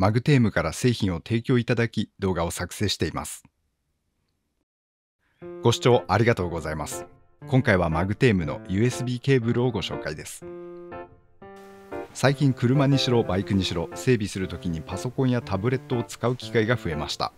マグテームから製品を提供いただき動画を作成しています。ご視聴ありがとうございます。今回はマグテームの USB ケーブルをご紹介です。最近車にしろバイクにしろ整備するときにパソコンやタブレットを使う機会が増えました。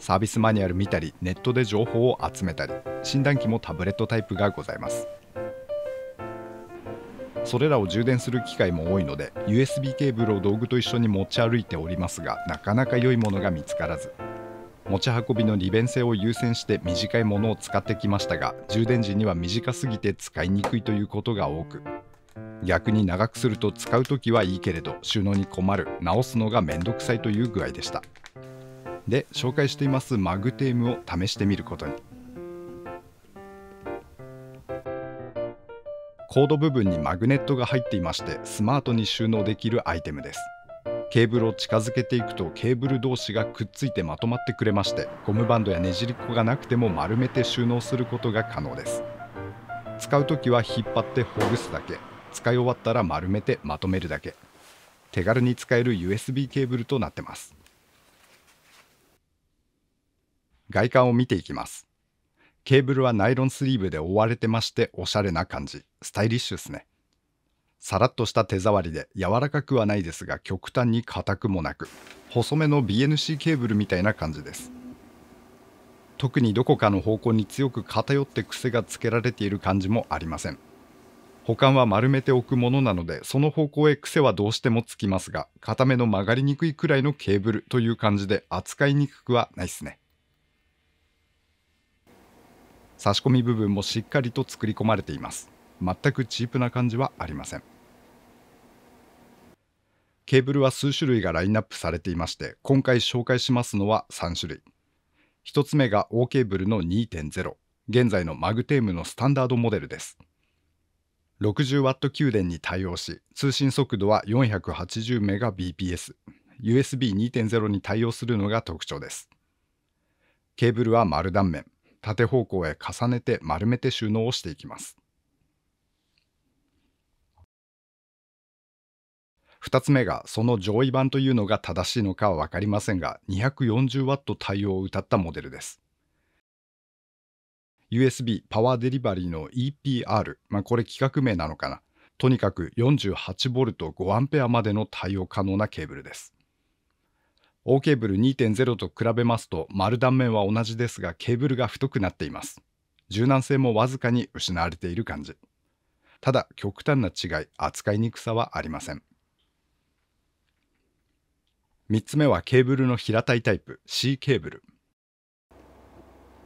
サービスマニュアル見たりネットで情報を集めたり診断機もタブレットタイプがございます。それらを充電する機会も多いので USB ケーブルを道具と一緒に持ち歩いておりますがなかなか良いものが見つからず持ち運びの利便性を優先して短いものを使ってきましたが充電時には短すぎて使いにくいということが多く逆に長くすると使う時はいいけれど収納に困る直すのがめんどくさいという具合でしたで紹介していますマグテームを試してみることにコード部分にマグネットが入っていましてスマートに収納できるアイテムですケーブルを近づけていくとケーブル同士がくっついてまとまってくれましてゴムバンドやねじりっこがなくても丸めて収納することが可能です使う時は引っ張ってほぐすだけ使い終わったら丸めてまとめるだけ手軽に使える USB ケーブルとなってます外観を見ていきますケーブルはナイロンスリーブで覆われてましておしゃれな感じスタイリッシュですねさらっとした手触りで柔らかくはないですが極端に硬くもなく細めの BNC ケーブルみたいな感じです特にどこかの方向に強く偏って癖がつけられている感じもありません保管は丸めておくものなのでその方向へ癖はどうしてもつきますが固めの曲がりにくいくらいのケーブルという感じで扱いにくくはないっすね差し込み部分もしっかりと作り込まれています全くチープな感じはありませんケーブルは数種類がラインナップされていまして今回紹介しますのは3種類1つ目が O ケーブルの2.0現在のマグテームのスタンダードモデルです 60W 給電に対応し通信速度は 480Mbps USB2.0 に対応するのが特徴ですケーブルは丸断面縦方向へ重ねて丸めて収納をしていきます。2つ目がその上位版というのが正しいのかは分かりませんが 240W 対応を謳ったモデルです。USB パワーデリバリーの EPR、まあ、これ規格名なのかなとにかく 48V5A までの対応可能なケーブルです。O ケーブル2.0と比べますと丸断面は同じですがケーブルが太くなっています。柔軟性もわずかに失われている感じ。ただ極端な違い、扱いにくさはありません。3つ目はケーブルの平たいタイプ C ケーブル。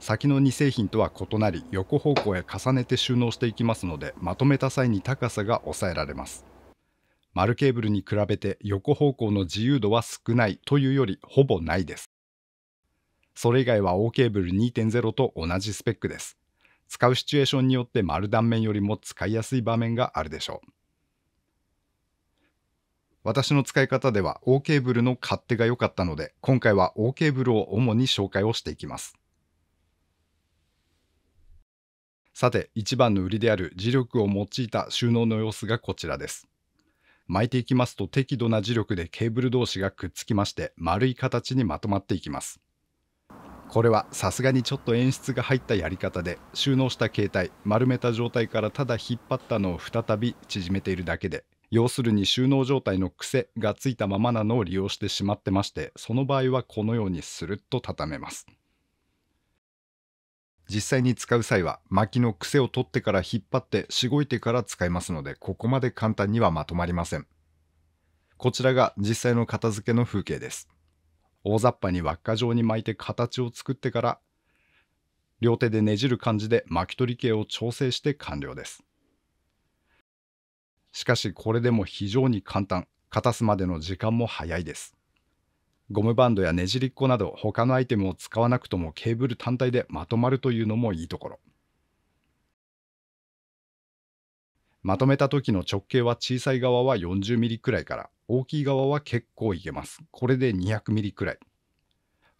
先の2製品とは異なり横方向へ重ねて収納していきますのでまとめた際に高さが抑えられます。丸ケーブルに比べて横方向の自由度は少ないというよりほぼないです。それ以外は O ケーブル2.0と同じスペックです。使うシチュエーションによって丸断面よりも使いやすい場面があるでしょう。私の使い方では O ケーブルの勝手が良かったので、今回は O ケーブルを主に紹介をしていきます。さて、一番の売りである磁力を用いた収納の様子がこちらです。巻いていきますと適度な磁力でケーブル同士がくっつきまして丸い形にまとまっていきますこれはさすがにちょっと演出が入ったやり方で収納した携帯丸めた状態からただ引っ張ったのを再び縮めているだけで要するに収納状態の癖がついたままなのを利用してしまってましてその場合はこのようにスルッと畳めます実際に使う際は薪の癖を取ってから引っ張ってしごいてから使いますのでここまで簡単にはまとまりませんこちらが実際の片付けの風景です大雑把に輪っか状に巻いて形を作ってから両手でねじる感じで巻き取り径を調整して完了ですしかしこれでも非常に簡単片すまでの時間も早いですゴムバンドやねじりっこなど他のアイテムを使わなくともケーブル単体でまとまるというのもいいところ。まとめた時の直径は小さい側は4 0ミリくらいから大きい側は結構いけます。これで2 0 0ミリくらい。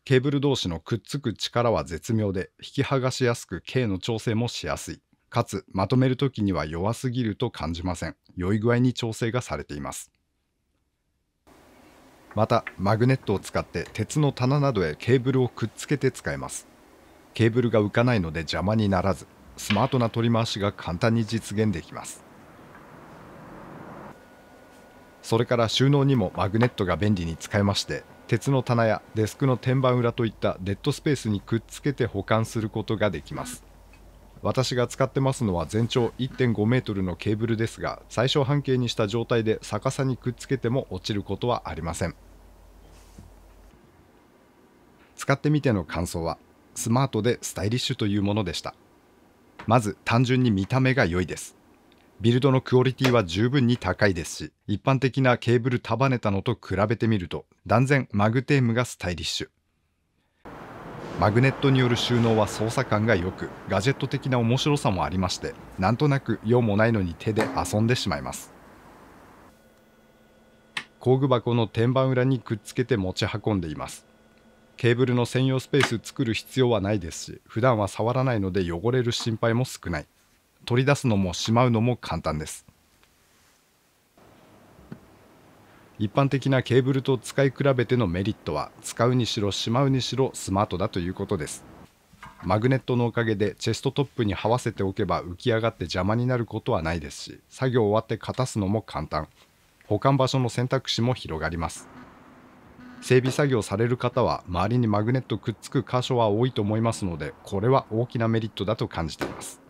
ケーブル同士のくっつく力は絶妙で引き剥がしやすく径の調整もしやすい。かつまとめる時には弱すぎると感じません。良い具合に調整がされています。またマグネットを使って鉄の棚などへケーブルをくっつけて使えますケーブルが浮かないので邪魔にならずスマートな取り回しが簡単に実現できますそれから収納にもマグネットが便利に使えまして鉄の棚やデスクの天板裏といったデッドスペースにくっつけて保管することができます私が使ってますのは全長1.5メートルのケーブルですが最小半径にした状態で逆さにくっつけても落ちることはありません使ってみての感想はスマートでスタイリッシュというものでしたまず単純に見た目が良いですビルドのクオリティは十分に高いですし一般的なケーブル束ねたのと比べてみると断然マグテームがスタイリッシュマグネットによる収納は操作感が良くガジェット的な面白さもありましてなんとなく用もないのに手で遊んでしまいます工具箱の天板裏にくっつけて持ち運んでいますケーブルの専用スペース作る必要はないですし普段は触らないので汚れる心配も少ない取り出すのもしまうのも簡単です一般的なケーブルと使い比べてのメリットは使うにしろしまうにしろスマートだということですマグネットのおかげでチェストトップに這わせておけば浮き上がって邪魔になることはないですし作業終わってかたすのも簡単保管場所の選択肢も広がります整備作業される方は周りにマグネットくっつく箇所は多いと思いますのでこれは大きなメリットだと感じています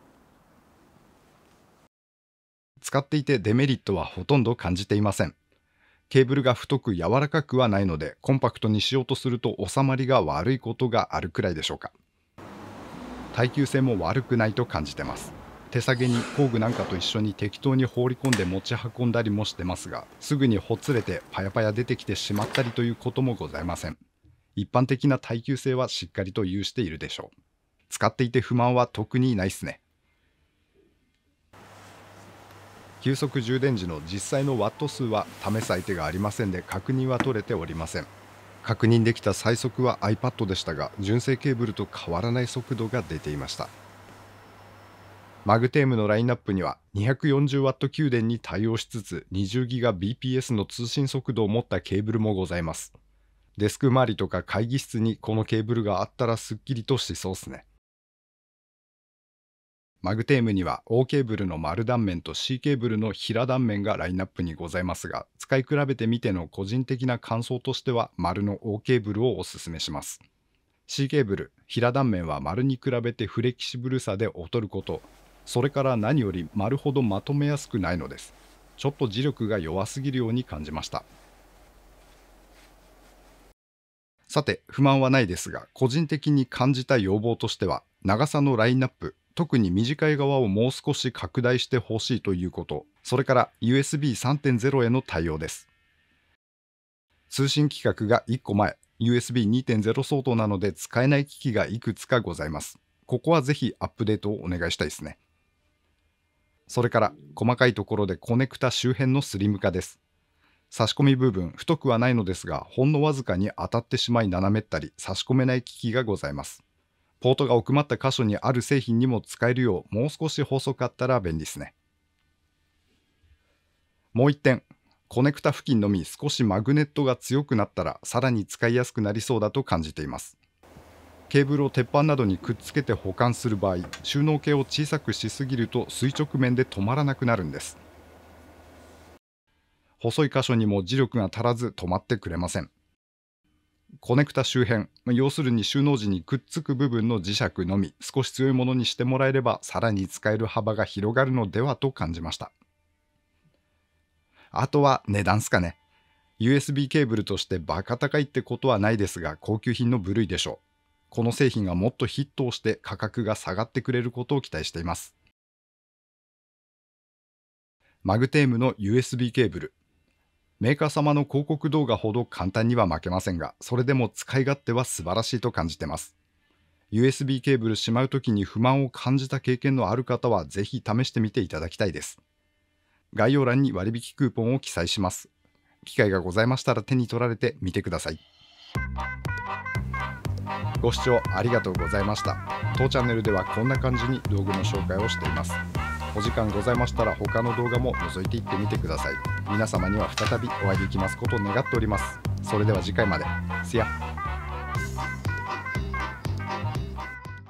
使っていてデメリットはほとんど感じていませんケーブルが太く柔らかくはないのでコンパクトにしようとすると収まりが悪いことがあるくらいでしょうか耐久性も悪くないと感じてます手提げに工具なんかと一緒に適当に放り込んで持ち運んだりもしてますがすぐにほつれてパヤパヤ出てきてしまったりということもございません一般的な耐久性はしっかりと有しているでしょう使っていて不満は特にないっすね急速充電時の実際のワット数は試す相手がありませんで確認は取れておりません確認できた最速は iPad でしたが純正ケーブルと変わらない速度が出ていましたマグテームのラインナップには 240W 給電に対応しつつ 20GBps の通信速度を持ったケーブルもございます。デスク周りとか会議室にこのケーブルがあったらすっきりとしそうっすね。マグテームには O ケーブルの丸断面と C ケーブルの平断面がラインナップにございますが、使い比べてみての個人的な感想としては丸の O ケーブルをおすすめします。C ケーブル、平断面は丸に比べてフレキシブルさで劣ること、それから何より丸ほどまとめやすくないのですちょっと磁力が弱すぎるように感じましたさて不満はないですが個人的に感じた要望としては長さのラインナップ特に短い側をもう少し拡大してほしいということそれから USB3.0 への対応です通信規格が1個前 USB2.0 相当なので使えない機器がいくつかございますここはぜひアップデートをお願いしたいですねそれから細かいところでコネクタ周辺のスリム化です。差し込み部分、太くはないのですが、ほんのわずかに当たってしまい斜めったり、差し込めない機器がございます。ポートが奥まった箇所にある製品にも使えるよう、もう少し細かったら便利ですね。もう1点、コネクタ付近のみ少しマグネットが強くなったら、さらに使いやすくなりそうだと感じています。ケーブルを鉄板などにくっつけて保管する場合収納系を小さくしすぎると垂直面で止まらなくなるんです細い箇所にも磁力が足らず止まってくれませんコネクタ周辺要するに収納時にくっつく部分の磁石のみ少し強いものにしてもらえればさらに使える幅が広がるのではと感じましたあとは値段すかね USB ケーブルとしてバカ高いってことはないですが高級品の部類でしょうこの製品がもっとヒットをして価格が下がってくれることを期待しています。マグテームの USB ケーブル。メーカー様の広告動画ほど簡単には負けませんが、それでも使い勝手は素晴らしいと感じてます。USB ケーブルしまうときに不満を感じた経験のある方は、ぜひ試してみていただきたいです。概要欄に割引クーポンを記載します。機会がございましたら手に取られてみてください。ご視聴ありがとうございました当チャンネルではこんな感じに道具の紹介をしていますお時間ございましたら他の動画も覗いていってみてください皆様には再びお会いできますことを願っておりますそれでは次回まで See ya!